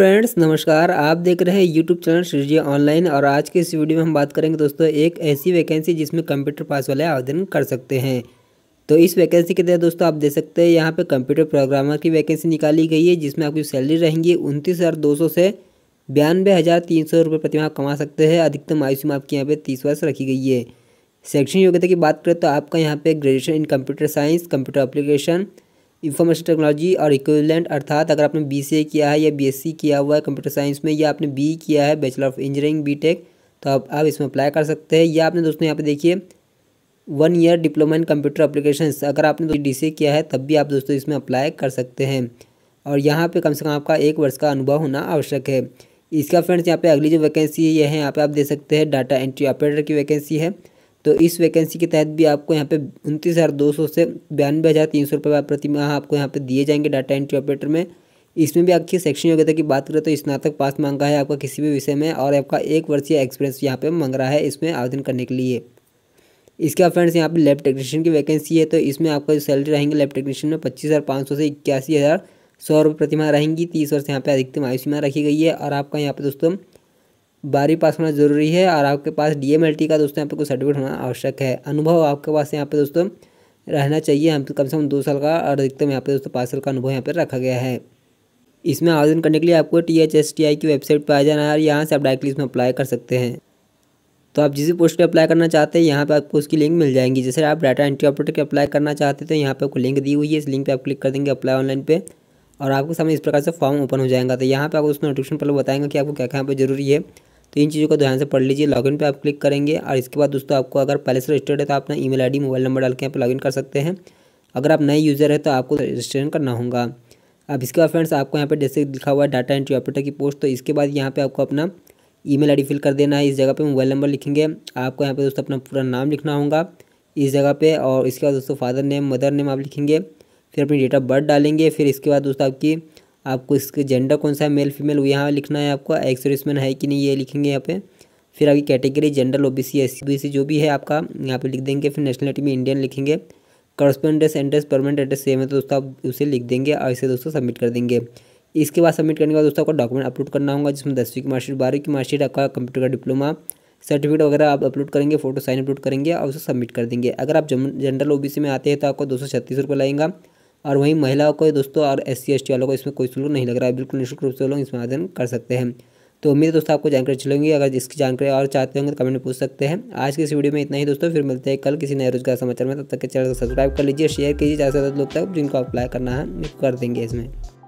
friends नमस्कार आप देख रहे हैं यूट्यूब चैनल श्रीजिया ऑनलाइन और आज के इस वीडियो में हम बात करेंगे दोस्तों एक ऐसी वैकेंसी जिसमें कंप्यूटर पास वाले आवेदन कर सकते हैं तो इस वैकेंसी के तहत दोस्तों आप देख सकते हैं यहाँ पे कंप्यूटर प्रोग्रामर की वैकेंसी निकाली गई है जिसमें आपकी सैलरी रहेंगी उनतीस से बयानबे हज़ार तीन सौ रुपये प्रतिमाह कमा सकते हैं अधिकतम आयु सीमा आपकी यहाँ पर तीस वर्ष रखी गई है शैक्षणिक योग्यता की बात करें तो आपका यहाँ पर graduation in computer science computer application information technology और इक्विवेलेंट अर्थात अगर आपने बी किया है या बी किया हुआ है कंप्यूटर साइंस में या आपने बी किया है बैचलर ऑफ इंजीनियरिंग बी तो आप, आप इसमें अप्लाई कर सकते हैं या आपने दोस्तों यहाँ पे देखिए one year diploma in computer application अगर आपने डी सी किया है तब भी आप दोस्तों इसमें अप्लाई कर सकते हैं और यहाँ पे कम से कम आपका एक वर्ष का अनुभव होना आवश्यक है इसका फ्रेंड्स यहाँ पे अगली जो वैकेंसी है यह है यहाँ पे आप दे सकते हैं डाटा एंट्री ऑपरेटर की वैकेंसी है तो इस वैकेंसी के तहत भी आपको यहाँ पे उनतीस हज़ार दो सौ से बयानवे हज़ार तीन सौ रुपये प्रति माह आपको यहाँ पे दिए जाएंगे डाटा एंट्री ऑपरेटर में इसमें भी आपकी सेक्शन योग्यता की बात करें तो स्नातक पास मांगा है आपका किसी भी विषय में और आपका एक वर्षीय एक्सपीरियंस यहाँ पे मांग रहा है इसमें आवेदन करने के लिए इसके फ्रेंड्स यहाँ पर लैब टेक्नीशियन की वैकेंसी है तो इसमें आपका जो सैलरी रहेंगे लैब टेक्नीशियन में पच्चीस हज़ार पाँच सौ से इक्यासी हज़ार सौ रुपये प्रतिमा रहेंगी तीस वर्ष यहाँ पे अधिकतम आयु सीमा रखी गई है और आपका यहाँ पे दोस्तों बारहवीं पास होना जरूरी है और आपके पास डी का दोस्तों यहाँ पर कोई सर्टिफिकेट होना आवश्यक है अनुभव आपके पास यहाँ पर दोस्तों रहना चाहिए हम तो कम से कम दो साल का और अधिकतम यहाँ पर दोस्तों पाँच साल का अनुभव यहाँ पर रखा गया है इसमें आवेदन करने के लिए आपको T H S T I की वेबसाइट पर आ जाना है और यहाँ से आप डायरेक्टली इसमें अप्लाई कर सकते हैं तो आप जिस भी पोस्ट पर अप्लाई करना चाहते हैं यहाँ पर आपको उसकी लिंक मिल जाएंगी जैसे आप डाटा एंट्री ऑपरेटर के अप्लाई करना चाहते हैं तो यहाँ पर आपको लिंक दी हुई है इस लिंक पर आप क्लिक कर देंगे अप्लाई ऑनलाइन पे और आपके सामने इस प्रकार से फॉर्म ओपन हो जाएगा तो यहाँ पर आपको उस नोटिफिकेशन पर बताएंगे कि आपको क्या क्या यहाँ पर जरूरी है तो इन चीज़ों का ध्यान से पढ़ लीजिए लॉगिन पे आप क्लिक करेंगे और इसके बाद दोस्तों आपको अगर पहले से रजिस्टर्ड है तो आप अपना ईमेल आईडी मोबाइल नंबर डाल के यहाँ पर लॉगिन कर सकते हैं अगर आप नए यूज़र है तो आपको रजिस्ट्रेशन करना होगा अब इसके बाद फ्रेंड्स आपको यहाँ पर जैसे लिखा हुआ है डाटा एंट्री ऑपरेटर की पोस्ट तो इसके बाद यहाँ पर आपको अपना ई मेल फिल कर देना है इस जगह पर मोबाइल नंबर लिखेंगे आपको यहाँ पर दोस्तों अपना पूरा नाम लिखना होगा इस जगह पे और इसके बाद दोस्तों फादर नेम मदर नेम आप लिखेंगे फिर अपनी डेट ऑफ बर्थ डालेंगे फिर इसके बाद दोस्तों आपकी आपको इसके जेंडर कौन सा है मेल फीमेल वो यहाँ लिखना है आपको एक्स सर्विसमैन है कि नहीं ये लिखेंगे यहाँ पे फिर आगे category general O B C S B C जो भी है आपका यहाँ पे लिख देंगे फिर नेशनलिटी में इंडियन लिखेंगे correspondence address permanent address same है तो दोस्तों आप उसे लिख देंगे और इसे दोस्तों सबमिट कर देंगे इसके बाद सबमिट करने के बाद दोस्तों आपको डॉक्यूमेंट अपलोड करना होगा जिसमें दसवीं की मार्कशीट बारहवीं की मार्कशीट आपका कंप्यूटर का डिप्लोमा सर्टिफिकेट वगैरह आप अपलोड करेंगे फोटो साइन अपलोड करेंगे और उसे सबमिट कर देंगे अगर आप जनरल सी में आते हैं तो आपको दो सौ छत्तीस रुपये लगेगा और वहीं महिलाओं को दोस्तों और एस सी वालों को इसमें कोई शुल्क नहीं लग रहा है बिल्कुल निःशुल्क रूप से लोग इसमें आवेदन कर सकते हैं तो उम्मीद है दोस्तों आपको जानकारी चलेंगी अगर इसकी जानकारी और चाहते होंगे तो कमेंट में पूछ सकते हैं आज की इस वीडियो में इतना ही दोस्तों फिर मिलते हैं कल किसी नए रोजगार समाचार में तब तक के चैनल को सब्सक्राइब कर लीजिए शेयर कीजिए ज़्यादा से ज़्यादा लोग तक जिनको अप्लाई करना है कर देंगे इसमें